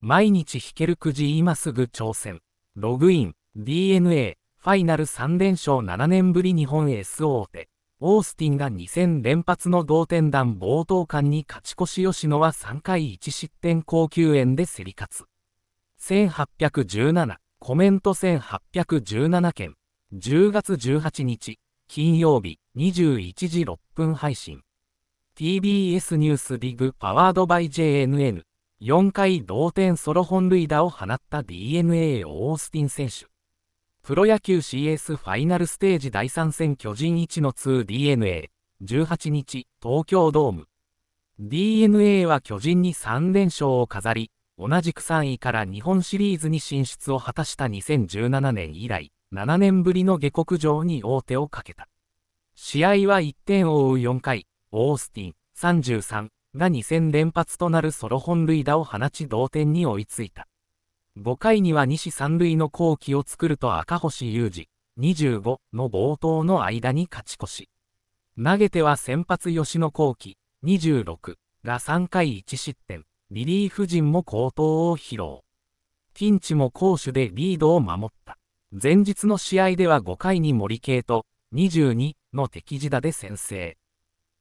毎日弾けるくじ今すぐ挑戦。ログイン、DNA、ファイナル3連勝7年ぶり日本 S 大手。オースティンが2戦連発の同点弾冒頭間に勝ち越し吉野は3回1失点高級円で競り勝つ。1817、コメント1817件。10月18日、金曜日、21時6分配信。TBS ニュースリグパワードバイ JNN。4回同点ソロ本塁打を放った DNA オースティン選手。プロ野球 CS ファイナルステージ第3戦巨人一の 2DNA、18日、東京ドーム。DNA は巨人に3連勝を飾り、同じく3位から日本シリーズに進出を果たした2017年以来、7年ぶりの下克上に王手をかけた。試合は1点を追う4回、オースティン33、が2戦連発となるソロ本塁打を放ち同点に追いついた。5回には西三塁の後期を作ると赤星雄二、25の冒頭の間に勝ち越し。投げては先発吉野後期、26が3回1失点、リリーフ陣も好投を披露。ピンチも攻守でリードを守った。前日の試合では5回に森系と22の敵地打で先制。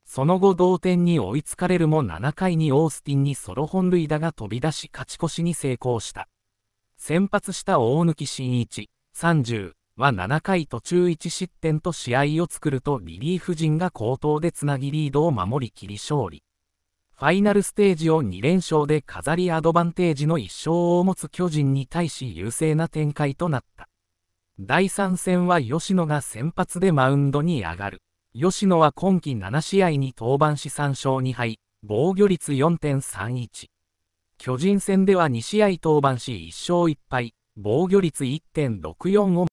その後同点に追いつかれるも7回にオースティンにソロ本塁打が飛び出し勝ち越しに成功した。先発した大貫新一、30は7回途中1失点と試合を作るとリリーフ陣が好投でつなぎリードを守り切り勝利。ファイナルステージを2連勝で飾りアドバンテージの1勝を持つ巨人に対し優勢な展開となった。第3戦は吉野が先発でマウンドに上がる。吉野は今季7試合に登板し3勝2敗、防御率4.31。巨人戦では2試合登板し1勝1敗、防御率1.64を